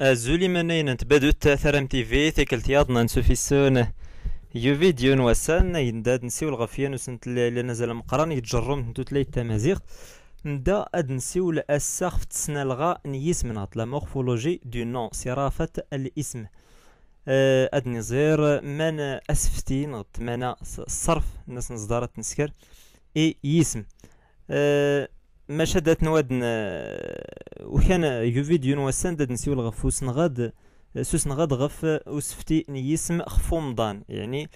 أزولي منين نتبادو التاثرم ام تي في نسو ياضنا نسوفيسون يو فيديو نوسان ينداد نسيو الغفيان وسنت اللي نزل مقران يتجرم نتو تلاي تمازيغ ندا اد نسيو لأساخ في تسنى نيس من لا مورفولوجي دو نون صرافة الاسم آه، اد نزير من اسفتي نغط مانا صرف الناس نصدرت نسكر اي يسم أه ما شدت تنواد وكان يوفيد ينوسان سندد نسيو الغفوس نغاد سوس نغاد غف وسفتي نيسم خفومضان مضان يعني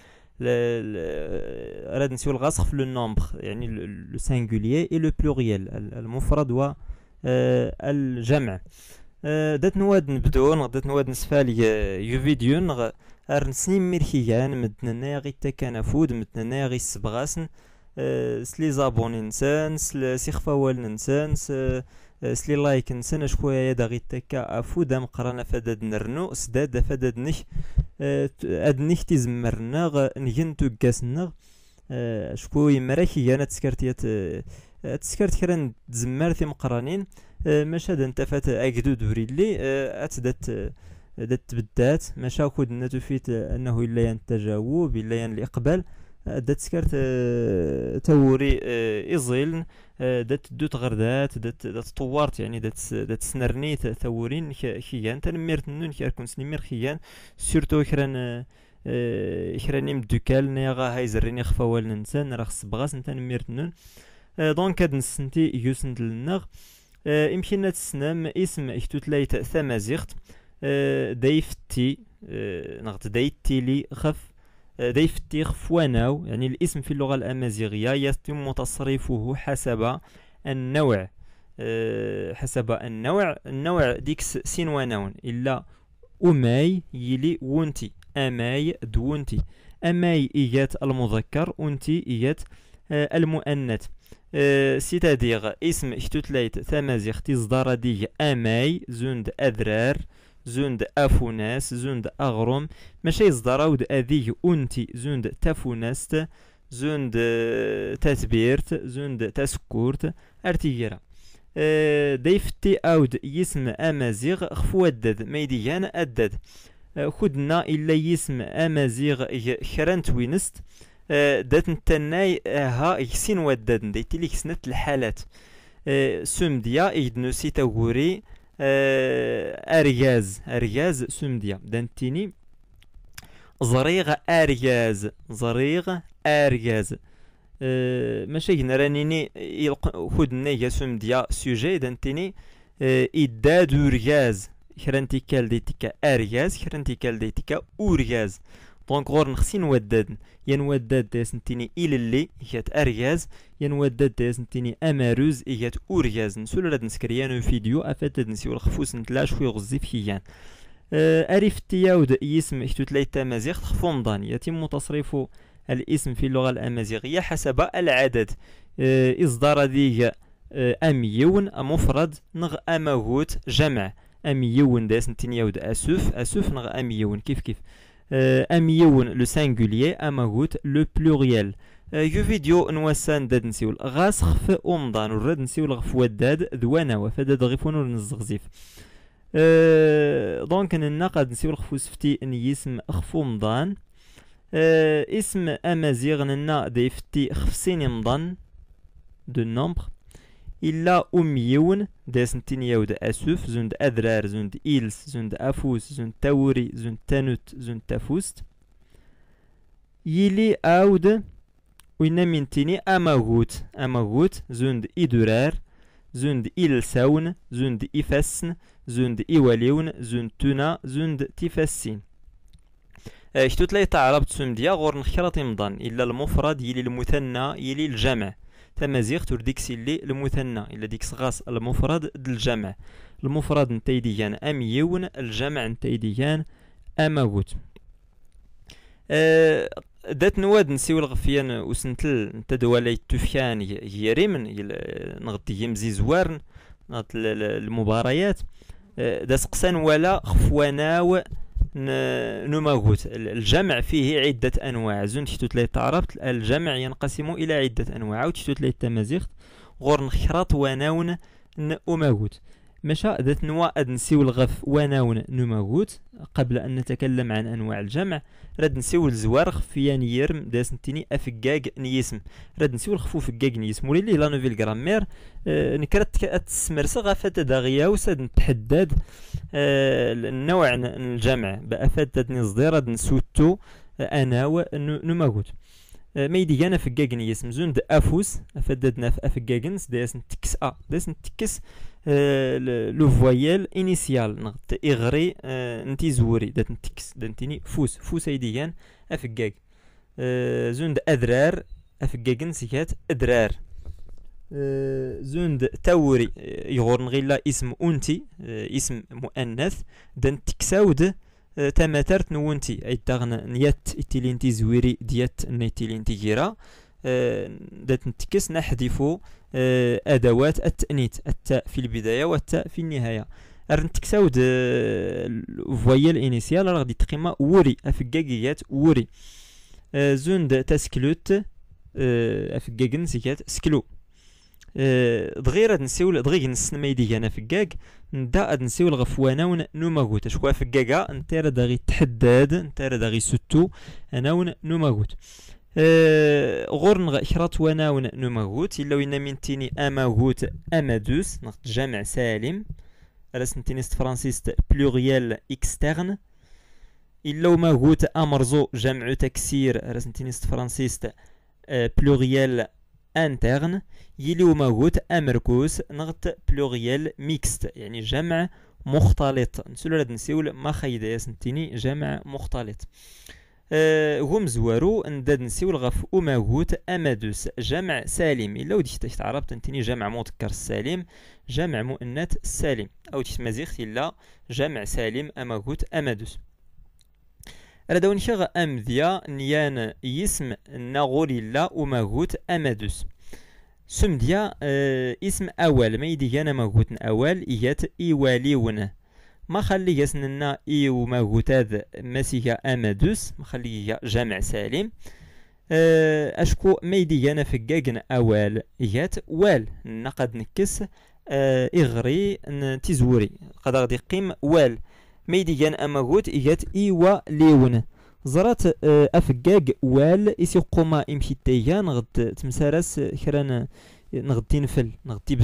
راد نسيو الغاس في لو نومبر يعني لو سانغوليي اي لو بلوريال المفرد و آه، الجمع آه، دات نواد نبدو نغدات نواد نسفالي آه، يوفيديون نغ ارنسني ميرخيان مدنا ناغي تاكانافود مدنا غي سبغاسن آه، سلي زابوني نسانس سي خفاوال نسانس آه، سلي لايك نسان شكويا يدا غي تكا افودا مقرانا فداد نرنو سداد فداد نيح آه، اد نك تيزمرنا نجن توكاسنا شكو يمراكي انا تسكرتيات تسكرت كران تزمر في مقرانين ماشا دا انتفات اكدو دوريلي اتدات دات تبدات ماشا كود نتوفيت انه الا ينتجاوب الا الإقبال دات سكرت آه، توري آه، إزيلن آه، دات دوت غردات دات دات طوارت يعني دات دات سنرني ثورين خيان تنميرت نون كيركون سنمير خيان سورتو كران كراني مدوكال نيغا هاي زريني خفوال ننسان راه خص بغاس نتا نميرت نون دونك هاد نسنتي يوسند لنغ يمكن تسنام اسم اكتوتلايت ثمازيغت دايفتي نغت لي خف ذي فتيخ فواناو يعني الاسم في اللغة الأمازيغية يتم تصريفه حسب النوع آه، حسب النوع النوع ديكس سينواناون إلا أماي يلي ونتي أماي دونتي أماي إيات المذكر أنتي إيات آه، المؤنث آه، سيتاديغ اسم اشتوتليت ثمازيغ تيزدارا ديغ أماي زند أذرار زند أفوناس زند أغرم ماشي زدراود أذيه أنتي زند تفونست زند آه، تسبيرت زند تسكورت أرتيجرا آه، ديفتي أود يسم أمازيغ خفو أدد ميديان أدد آه، خدنا إلا يسم أمازيغ خرنت وينست دات نتناي ها يسين ودد ديتي ليك سنت الحالات سمديا إيدنو سيتاغوري آه، ارياز ارياز سمديا دانتيني زريغ ارياز زريغ ارياز آه، ماشي هنا رانيني خدنا يا سمديا سوجي دانتيني إداد آه، ارياز خرنتي كالديتيكا ارياز كرانتيكال ديتيكا اورياز دونك غور خصني نودد يا نودد داسنتيني نتيني اللي هي ارياز يا نودد نتيني اماروز هي اورياز نسول راد نسكريانو فيديو افات نسيو الخفوس نتلا شوي غزيف هيان آه، أريف تياود اسم تتليت تمازيغ تخفوندان يتم تصريف الاسم في اللغة الأمازيغية حسب العدد آه، إصدار ذي آه، أميون مفرد نغ أماهوت جمع أميون داس نتنياود أسوف أسوف نغ أميون كيف كيف أميون لو سانغوليي أماغوت لو بلوريال يو فيديو نواسان داد نسيو غاس خف أمضان ورد نسيو الغف وداد دوانا وفداد غيفون ورنزغزيف دونك انا قاد نسيو الخفو سفتي ان يسم خفو مضان اسم امازيغ ننا ديفتي خفسين مضان دو نومبر إلا أميون داسنتين يود أسوف زند أذرار زند إيلس زند أفوس زند تاوري زند تانوت زند تافوست يلي أود وين من تيني أماغوت أماغوت زند إدرار زند إلساون زند إفسن زند إيواليون زند تنا زند تيفاسين كتو آه، تلاي تعرب تسمديا غور نخيرات يمضان إلا المفرد يلي المثنى يلي الجمع تمازيغ تور ديكسي اللي المثنى إلا ديكس غاس المفرد د الجمع المفرد نتايديان أم يون الجمع نتايديان أماوت أه دات نواد نسيو الغفيان وسنتل نتا دوالي التوفيان يريمن نغطي يمزي زوارن المباريات آه، دا قسان ولا خفواناو نماغوت الجمع فيه عدة أنواع زون تشتوتلي تعرفت الجمع ينقسم إلى عدة أنواع أو وتشتوتلي تمازيخت غور نخرط وناون أماغوت مشى ذات نوا أد نسيو الغف وناون نماغوت قبل أن نتكلم عن أنواع الجمع راد نسيو الزوارخ في نيرم داس نتيني أفكاك نيسم راد نسيو الخفو كاك نيسم وليلي لا نوفيل غرامير أه نكرت تسمرس غف تداغيا وساد نتحدد آه، النوع الجمع بأفدت نصديرد نسوتو آه، أنا نماغوت آه، ما انا في الجاجن اسم زوند افوس افددنا في افجاجنس داس نتكس ا داس نتكس لو فوايال انيسيال نغطي اغري نتي زوري دات نتكس دانتيني فوس فوس ايديان افكاك زون زوند اذرار افجاجنس كات ادرار آه، زند توري آه، يغورن غيلا اسم أنتي آه، اسم مؤنث دن تكساود تماترت نونتي اي داغن نيات اتيلينتي زويري ديات نيتيلينتي جيرا دات نتكس نحذف ادوات التانيث التاء في البدايه والتاء في النهايه رنتكساود فويل انيسيال راه غادي تقيمه وري افكاكيات وري زند تاسكلوت افكاكن سيكات سكلو دغير هاد نسيول دغيك نسن ما يديك انا فكاك نبدا هاد نسيول غف وناون نوماغوت اشكوا فكاكا انت راه داغي تحداد انت راه داغي ستو اناون نوماغوت أه غور نغ كرات وناون نوماغوت الا وين من تيني اماغوت امادوس نغت جامع سالم رسن تينيست فرانسيست بلوريال اكسترن الا وماغوت امرزو جامع تكسير رسن تينيست فرانسيست أه، بلوريال انترن يلي هما امركوس نغت بلوغيال ميكست يعني جمع مختلط نسولو راد نسيول ما خيداس نتيني جمع مختلط أه هم زوارو نداد نسيول غف اوماغوت أمادوس جمع سالم إلا ودي تحت عرب تنتيني جمع مذكر السالم جمع مؤنث السالم أو تحت مزيغت إلا جمع سالم اماغوت أمادوس ردون شغ ذيا نيان يسم نغوريلا وماغوت أمادوس سمديا اه اسم أول ما يدي جانا ماغوت أول إيات إيواليون ما خلي يسننا إيو ماغوت هذا مسيح أمادوس ما خلي جامع سالم اه أشكو ما يدي أنا فقاقن أول إيات وال نقد نكس اه إغري تزوري قد غادي قيم وال ميديان amagut igat إيوا ليون زرات wal آه، وال s-iquma إمشي neɣ غد tmsaras kra neɣ-d نفل neɣ-d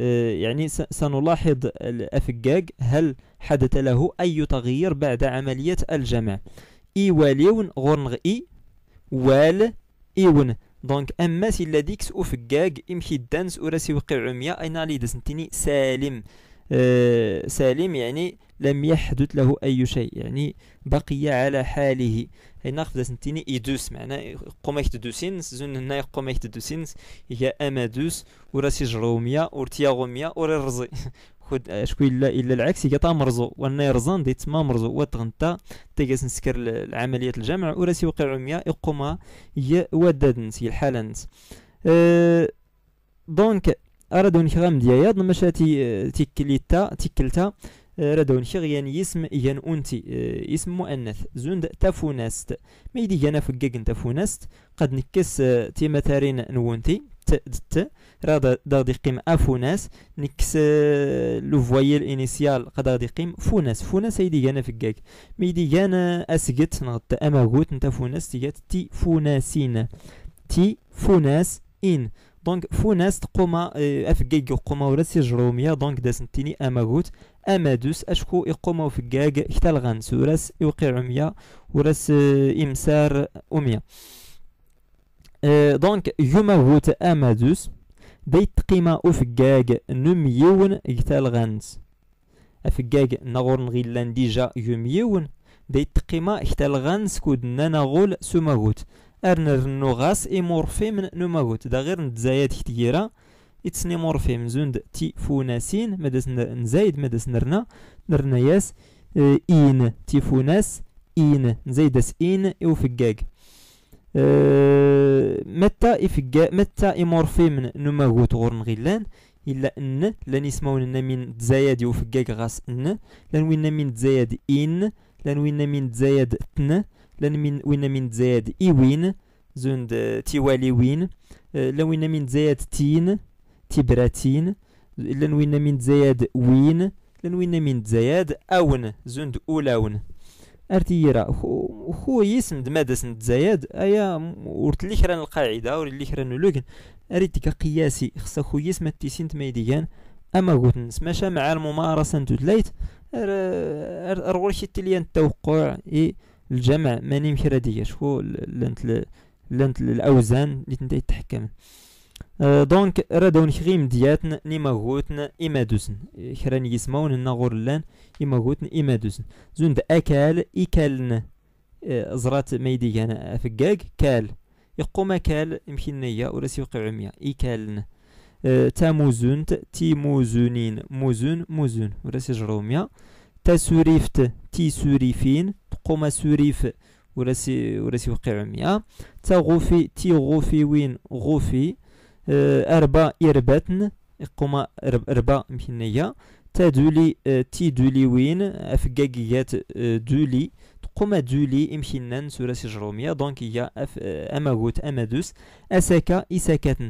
آه، يعني سنلاحظ الأفقاق هل حدث له أي تغيير بعد عملية الجمع إيوا ليون غرنغ إي وال إيون دونك أما سي ديكس أفجاج إمشي دانس أوراسي وقع عميا أين سنتيني دسنتيني سالم آه، سالم يعني لم يحدث له أي شيء يعني بقي على حاله هنا خفدا سنتيني إيدوس معنا قوما يحددوسين زون هنا قوما يحددوسين هي أمادوس ورا سيجروميا ورتياغوميا ورا رزي خد شكون الا الا العكس هي تامرزو وانا يرزان ديت ما مرزو واتغنتا تيجاس نسكر العمليه الجمع وراسي وقع عميا يقوما هي ودادنس هي الحاله نس أه دونك أرادو نكغام ديايض ماشا تي آه، تيكليتا تيكلتا أرادو آه، نكغ يعني يان يسم يان أنتي آه، اسم مؤنث زند تافوناست ما يدي يانا تافوناست قد نكس تي مثارين نونتي ت دت رادا دادي قيم افوناس نكس لو فوايل انيسيال قد دادي قيم فوناس فوناس هيدي انا فكاك ميدي انا اسقت نغط اماغوت نتا فوناس تيات تي فوناسين تي فوناس ان دونك فوناس قوما آه، افكاك قوما وراسي جروميا دونك داسنتيني اماغوت امادوس اشكو يقوما فكاك حتى الغنس وراس يوقيع عميا وراس امسار اميا آه، دونك يوماغوت امادوس دايت قيمة افكاك نميون حتى الغنس افكاك نغور نغيلان ديجا يوميون دايت قيمة حتى الغنس كود ناناغول سماغوت ارنر اي غاس من نوماغوت دا غير نتزايد كتيرا إتسني من زوند تي فوناسين مدس نزايد مدس نرنا نرنا ياس آه، إين تي فوناس إين نزايدس إين او فقاق آه، متى إفكا متى من نوماغوت غورن غيلان إلا إن لن يسمون من تزايد يوفكاك غاس إن لن وين من تزايد إين لن وين من تزايد تن لان من وين من زاد اي آه، وين آه، زند تيوالي وين لان وين من زاد تين تبراتين لان وين من زاد وين لان وين من زاد اون زند اولاون ارتيرا خو خو يسم دمادس نتزايد ايا ورت لي خران القاعده لي خران لوغن اريد قياسي خص خو يسم تيسنت ميديان اما قلت نسماشا مع الممارسه نتو ار ار, أر, أر, أر التوقع اي الجمع ماني انفراديه شكون لانت لانت الاوزان اللي تنتا تحكم آه، دونك رادون خيم دياتن نيما غوتن إما دوسن خران يسمون إنا لان إما غوتن إما دوسن زوند أكال إكالن آه، زرات ميدي أنا فكاك كال يقوم كال نيا ولا سيوقع عمية إكالن آه، تاموزون تاموزونت تيموزونين موزون موزون ولا سيجروميا تاسوريفت تيسوريفين قماسوريف وراسي وراسي وقيع مية تا غوفي تي غوفي وين غوفي اه أربا إرباتن قما ربا مكنية تا دولي آه، تي دولي وين افكاكيات آه، دولي قما دولي إمكنان سوراسي جروميا دونك هي أف آه، أماغوت أمادوس أساكا إساكاتن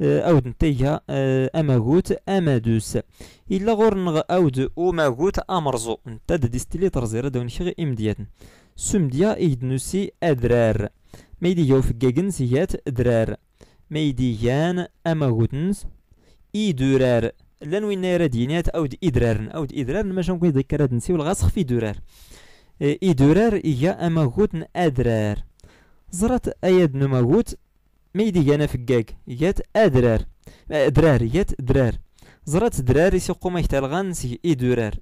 آه، أود نتيها آه، أماغوت أمادوس إلا غور نغ أود أماغوت أمرزو نتا ديستيلي ترزيرا دون شغي إمدياتن سمديا إيدنوسي أدرار ميدي يو فكاكن سيات درار ميديان أماغوتنس إيدرار لان وين راه دينات أود إدرارن أود إدرارن ماشي ممكن ذكرى هاد نسيو في درار إيدرار آه، إيا أماغوتن أدرار زرات أياد نماغوت ميدي انا فكاك يات ادرار درار يات درار زرات دراري سوقو ما يحتال نسي اي درار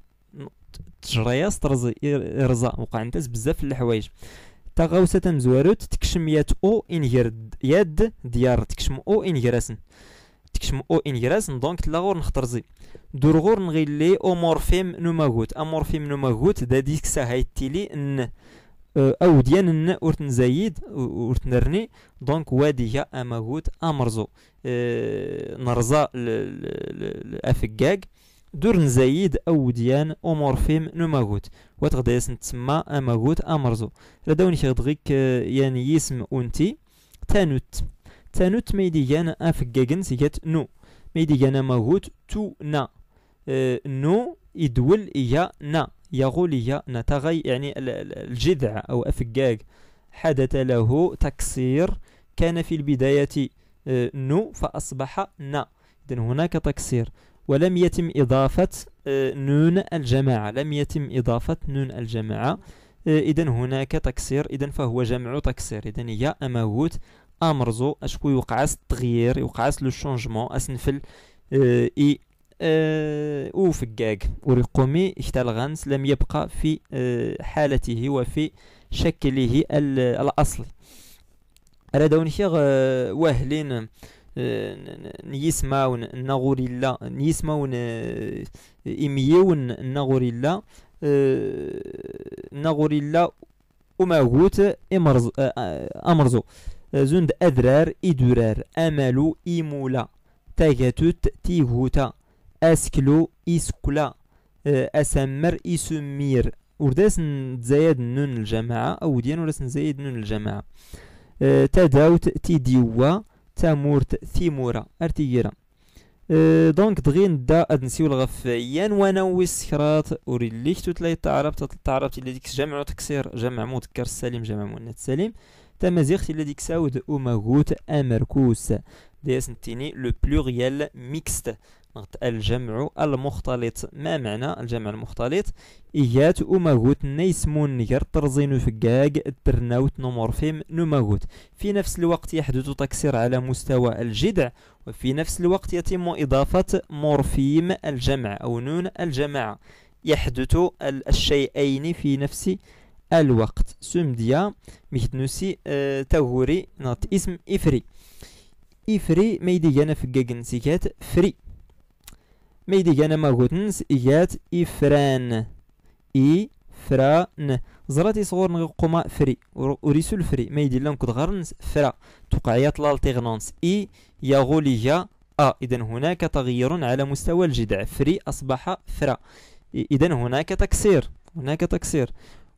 تجريا سترز رزا وقع نتاز بزاف الحوايج تا تغاوسة مزواروت تكشم يات او انجر يد ديار تكشم او انجراسن تكشم او انجراسن دونك تلا غور نخترزي دور غور نغيلي او مورفيم نوماغوت امورفيم نوماغوت دا ديك تيلي ن او ديال ديان ورتن زايد ورتن رني دونك وادي جا اماغوت امرزو آه، نرزا الافكاك دور نزايد او ديان اومورفيم نوماغوت وتغدي اسم تسمى اماغوت امرزو لدوني شي غدغيك آه، يعني اسم اونتي تانوت تانوت ميدي ميديان افكاكن سيكات نو ميدي ميديان اماغوت تو نا آه، نو يدول إيا نا يغولي نتغي يعني الجذع أو أفقاق حدث له تكسير كان في البداية آه، نو فأصبح نا إذن هناك تكسير ولم يتم إضافة آه، نون الجماعة لم يتم إضافة نون الجماعة آه، إذن هناك تكسير إذن فهو جمع تكسير إذن يا أموت أمرزو أشكو يوقع التغيير يوقع لو شونجمون أسنفل إي أه وفقاق ورقومي اشتال غنس لم يبقى في أه حالته وفي شكله الأصلي أرادون شيغ أه واهلين آه، نيسماون نغوريلا نيسماون آه، إميون نغوريلا آه، نغوريلا وماغوت امرز امرزو زند أدرار ادرار أمالو ايمولا تاغاتوت تيهوتا اسكلو اسكلا آه، اسمر اسمير ورداس نتزايد نون الجماعة او ديان ورداس نزايد نون الجماعة آه، تداوت تيديوا تامورت ثيمورا ارتيرا آه، دونك دغي ندا اد نسيول غف يان وانا ويسكرات وريليك تتلايت تعربت تعربت تلا ديك جمع وتكسير جمع مذكر السليم جمع مؤنث سليم تمازيغت اللي ديك ساود اوماغوت امركوس ديس نتيني لو بلوريال ميكست الجمع المختلط ما معنى الجمع المختلط إيات أماغوت نيسمون نير ترزين فكاك الترناوت نومورفيم نوماغوت في نفس الوقت يحدث تكسير على مستوى الجذع وفي نفس الوقت يتم إضافة مورفيم الجمع أو نون الجماعة يحدث الشيئين في نفس الوقت سمديا ميتنوسي أه تغوري نات اسم إفري إفري ميديانا فكاك نسيكات فري ميدي جانا ماغوتنس إيات إفران إي فرا ن زراتي صغور نقوما فري وريسو الفري ما يدير لهم كدغرنس فرا توقعية لالتيغنونس إي جا أ إذا هناك تغيير على مستوى الجذع فري أصبح فرا إذا هناك تكسير هناك تكسير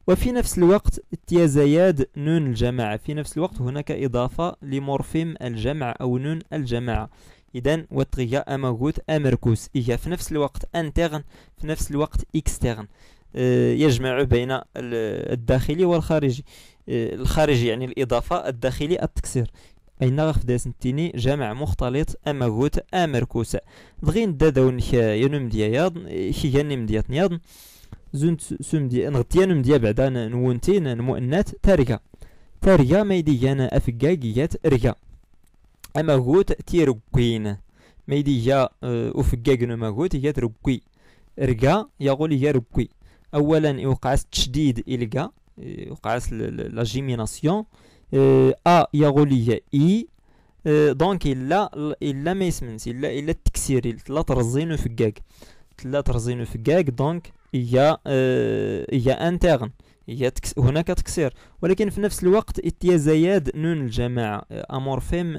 وفي نفس الوقت زياد نون الجماعة في نفس الوقت هناك إضافة لمورفيم الجمع أو نون الجماعة اذا وطغية اماغوت امركوس هي إيه، في نفس الوقت انترن في نفس الوقت اكسترن آه، يجمع بين الداخلي والخارجي آه، الخارجي يعني الاضافه الداخلي التكسير اين غف داسنتيني جامع مختلط اماغوت امركوس دغين دادون ينم دياض هي ينم دياض نياض زنت سوم دي نغطي ينم ديا بعدا نونتين نمؤنات تاريا تاريا ما افكاكيات ريا اماغوت تيركوين ميدي جا افكاك آه، ماغوت هي تركوي ركا يقول هي ركوي اولا يوقع التشديد الكا آه، يوقع لا جيميناسيون آه، ا يقول هي اي دونك الا الا ما يسمنس الا الا التكسير الا ترزين وفكاك الا ترزين وفكاك دونك هي هي انترن هي تكس هناك تكسير ولكن في نفس الوقت اتيا زياد نون الجماعة أمورفيم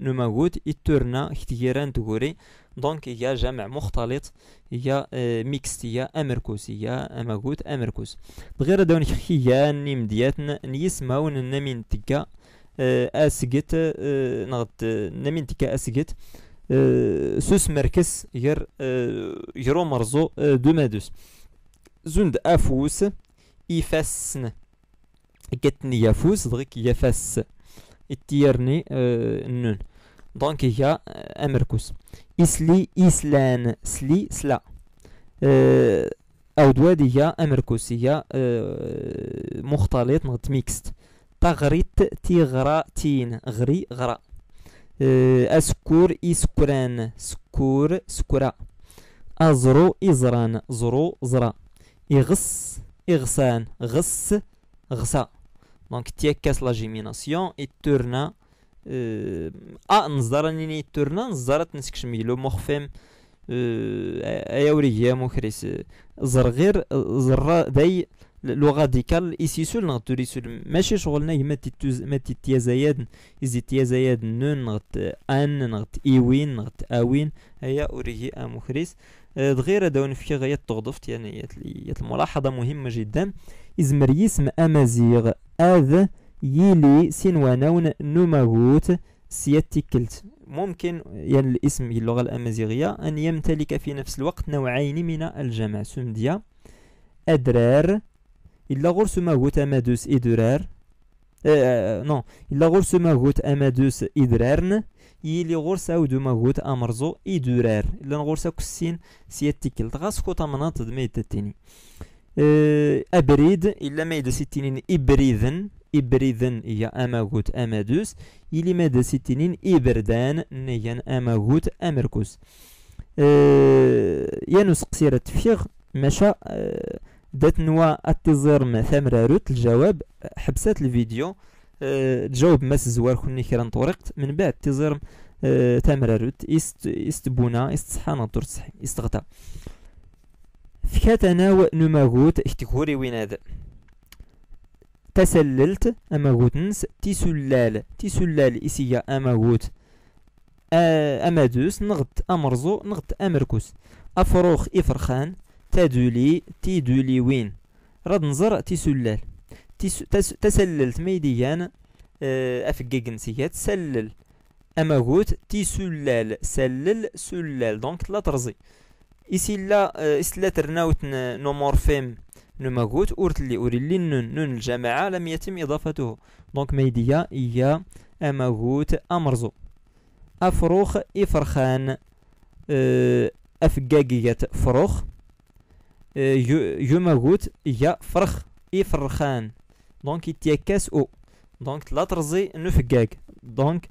نوماغوت اتورنا اختيران تغوري دونك هي جمع مختلط هي ميكستية هي أماغوت أمركوس غير دون خيان نمدياتنا نيسماون نمين تكا اسكت نغت نمين تكا اسكت سوس مركز ير يرو مرزو دو مادوس زند أفوس يفسن قتني يفوز ضرك يفس اتيرني اه النون دونك هي آه، امركوس اسلي اسلان سلي سلا آه، او دوادي هي امركوس هي آه، مختلط نغت ميكست تغريت تين غري غرا اسكور اسكران سكور سكرا ازرو ازران زرو زرا إغس إغسان غس غسا دونك تيكس لا جيميناسيون إتورنا أ نزدر تورنا نزرات نزدرت نسكشمي لو مورفيم أيوري يا زر غير زرا داي لو اي سي سول نغ سول ماشي شغلنا يما تيتوز ما تيتيازاياد إزي زياد نون نغت أن نغت إيوين نغت أوين هيا أوريهي أمخريس آه، دغير هذا ونفكي غاية تغضفت يعني الملاحظة مهمة جدا إزمر يسم أمازيغ أذ يلي سينوانون نوماغوت سياتيكلت ممكن يعني الاسم اللغة الأمازيغية أن يمتلك في نفس الوقت نوعين من الجمع سمديا أدرار إلا غرس ماغوت أمادوس إدرار اه نو آه، آه، إلا غرس ماغوت أمادوس إدرارن يلي غرسة ودو مغوت امرزو إدورار لان غرسة كسين سيات تيكل كوتا مناط دميت تتيني أه ابريد الا ما يدا ستينين ابريذن ابريذن هي اماغوت امادوس يلي ما ستينين ابردان نيان اماغوت امركوس أه يانوس قصيرة فيغ ماشا أه دات نوا اتزر ما روت الجواب حبسات الفيديو آه، تجاوب ماس الزوار كوني كيران طريقت من بعد تيزير آه، تمرارت است است بونا است صحان الدور صحي است غدا فكات انا نماغوت اختكوري ويناد تسللت اماغوت نس تي سلال اسيا اماغوت امادوس نغت امرزو نغت امركوس افروخ افرخان تادولي تيدولي وين راد نزر سلال تسللت ميديان افقق آه، نسيات سلل اماغوت تي سلال سلل سلال دونك لا ترزي إسي لا آه، إسلا ترناوت نومورفيم نماغوت أورتلي أوريلي نون نون الجماعة لم يتم إضافته دونك ميديا إيا أماغوت أمرزو أفروخ إفرخان أه أفقاقية فروخ آه، يو يماغوت إيا فرخ إفرخان دونك كاس او دونك لا ترزي نفكاك دونك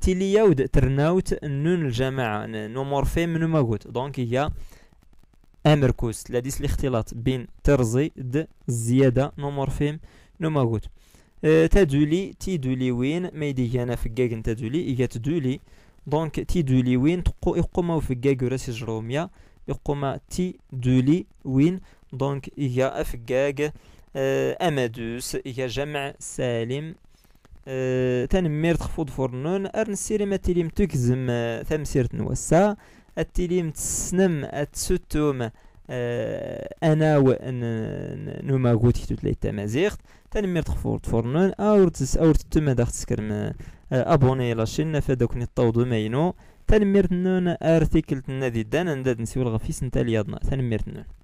تيلي ياود ترناوت نون الجماعة نومورفي من ماغوت دونك هي امركوس لديس الاختلاط بين ترزي د زيادة نومورفيم نوماغوت أه تدولي تيدولي وين ما يدي انا فكاك دولي هي تدولي دونك تيدولي وين تقو يقوم فكاك راسي جروميا يقوم تيدولي وين دونك هي افكاك آه، أمادوس هي جمع سالم تنمير آه، تخفض فرنون أرن السيريما تيليم تكزم تمسيرت آه، نوسا التليم تسنم التستوم أنا و نوما غوتي تتلي تمازيخ تنمير تخفض فرنون أورتس أورت تما داخت سكرم أبوني لاشين فدوكني الطوضو ماينو تنمير تنون أرتيكلت نادي دانا نداد نسيو الغفيس نتا ليضنا تنمير تنون